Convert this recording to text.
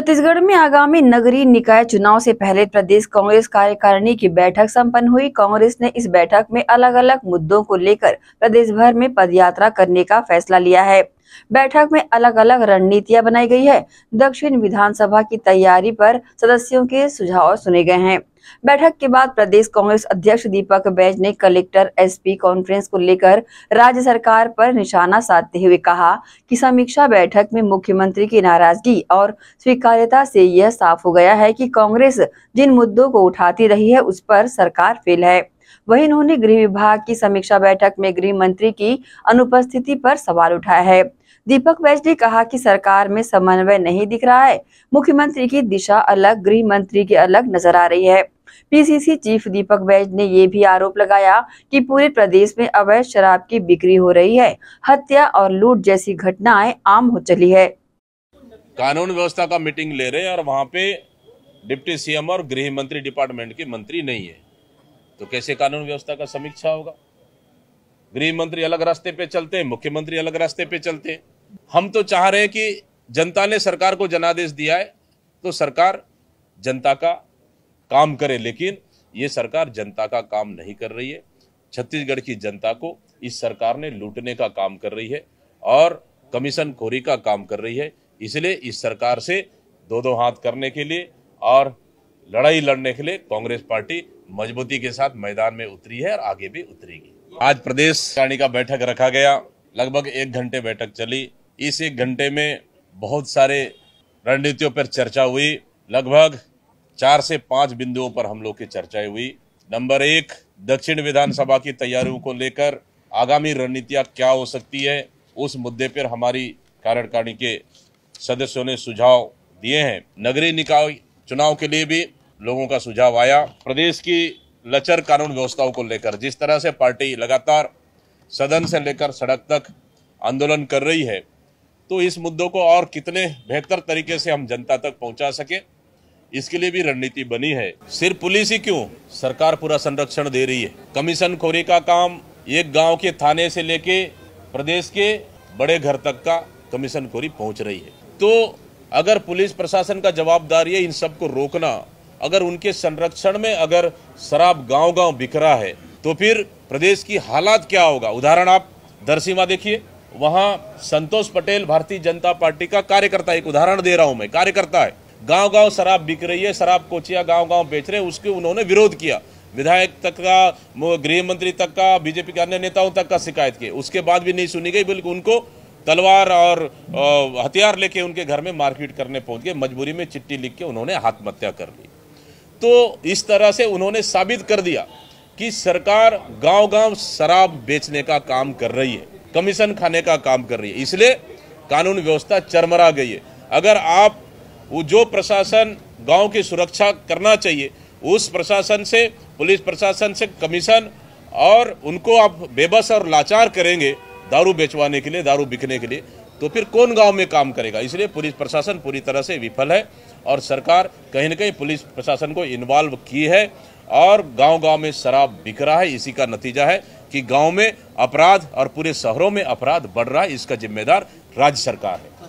छत्तीसगढ़ में आगामी नगरीय निकाय चुनाव से पहले प्रदेश कांग्रेस कार्यकारिणी की बैठक संपन्न हुई कांग्रेस ने इस बैठक में अलग अलग मुद्दों को लेकर प्रदेश भर में पदयात्रा करने का फैसला लिया है बैठक में अलग अलग रणनीतियां बनाई गई है दक्षिण विधानसभा की तैयारी पर सदस्यों के सुझाव सुने गए हैं बैठक के बाद प्रदेश कांग्रेस अध्यक्ष दीपक बैज ने कलेक्टर एसपी कॉन्फ्रेंस को लेकर राज्य सरकार पर निशाना साधते हुए कहा कि समीक्षा बैठक में मुख्यमंत्री की नाराजगी और स्वीकार्यता से यह साफ हो गया है कि कांग्रेस जिन मुद्दों को उठाती रही है उस पर सरकार फेल है वहीं उन्होंने गृह विभाग की समीक्षा बैठक में गृह मंत्री की अनुपस्थिति पर सवाल उठाया है दीपक बैज ने कहा कि सरकार में समन्वय नहीं दिख रहा है मुख्यमंत्री की दिशा अलग गृह मंत्री की अलग नजर आ रही है पीसीसी चीफ दीपक बैज ने ये भी आरोप लगाया कि पूरे प्रदेश में अवैध शराब की बिक्री हो रही है हत्या और लूट जैसी घटनाएं आम हो चली है कानून व्यवस्था का मीटिंग ले रहे हैं और वहाँ पे डिप्टी सीएम और गृह मंत्री डिपार्टमेंट के मंत्री नहीं है तो कैसे कानून व्यवस्था का समीक्षा होगा गृह मंत्री अलग रास्ते पे चलते हैं मुख्यमंत्री अलग रास्ते पे चलते हैं हम तो चाह रहे हैं कि जनता ने सरकार को जनादेश दिया है तो सरकार जनता का काम करे लेकिन ये सरकार जनता का काम नहीं कर रही है छत्तीसगढ़ की जनता को इस सरकार ने लूटने का काम कर रही है और कमीशन खोरी का काम कर रही है इसलिए इस सरकार से दो दो हाथ करने के लिए और लड़ाई लड़ने के लिए कांग्रेस पार्टी मजबूती के साथ मैदान में उतरी है और आगे भी उतरेगी आज प्रदेश कार्य का बैठक रखा गया लगभग एक घंटे बैठक चली इस एक घंटे में बहुत सारे रणनीतियों पर चर्चा हुई लगभग चार से पांच बिंदुओं पर हम लोग की चर्चाएं हुई नंबर एक दक्षिण विधानसभा की तैयारियों को लेकर आगामी रणनीतियां क्या हो सकती है उस मुद्दे पर हमारी कार्यकारिणी के सदस्यों ने सुझाव दिए हैं नगरीय निकाय चुनाव के लिए भी लोगों का सुझाव आया प्रदेश की लचर कानून व्यवस्थाओं को लेकर जिस तरह से पार्टी लगातार सदन से लेकर सड़क तक आंदोलन कर रही है तो इस मुद्दों को और कितने बेहतर तरीके से हम जनता तक पहुंचा सके इसके लिए भी रणनीति बनी है सिर्फ पुलिस ही क्यों सरकार पूरा संरक्षण दे रही है कमीशन खोरी का काम एक गांव के थाने से लेके प्रदेश के बड़े घर तक का कमीशन खोरी पहुंच रही है तो अगर पुलिस प्रशासन का जवाबदारी है इन सबको रोकना अगर उनके संरक्षण में अगर शराब गांव गांव बिखरा है तो फिर प्रदेश की हालात क्या होगा उदाहरण आप दरसीमा देखिए वहाँ संतोष पटेल भारतीय जनता पार्टी का कार्यकर्ता एक उदाहरण दे रहा हूँ मैं कार्यकर्ता है गांव गांव शराब बिक रही है शराब कोचिया गांव गांव बेच रहे हैं उसके उन्होंने विरोध किया विधायक तक का गृह मंत्री तक का बीजेपी के अन्य नेताओं तक का शिकायत किए उसके बाद भी नहीं सुनी गई बल्कि उनको तलवार और हथियार लेके उनके घर में मारपीट करने पहुंच गए मजबूरी में चिट्ठी लिख के उन्होंने आत्महत्या कर ली तो इस तरह से उन्होंने साबित कर दिया कि सरकार गांव-गांव शराब बेचने का काम कर रही है कमीशन खाने का काम कर रही है इसलिए कानून व्यवस्था चरमरा गई है अगर आप वो जो प्रशासन गांव की सुरक्षा करना चाहिए उस प्रशासन से पुलिस प्रशासन से कमीशन और उनको आप बेबस और लाचार करेंगे दारू बेचवाने के लिए दारू बिकने के लिए तो फिर कौन गांव में काम करेगा इसलिए पुलिस प्रशासन पूरी तरह से विफल है और सरकार कहीं ना कहीं पुलिस प्रशासन को इन्वॉल्व की है और गांव गांव में शराब बिक रहा है इसी का नतीजा है कि गांव में अपराध और पूरे शहरों में अपराध बढ़ रहा है इसका जिम्मेदार राज्य सरकार है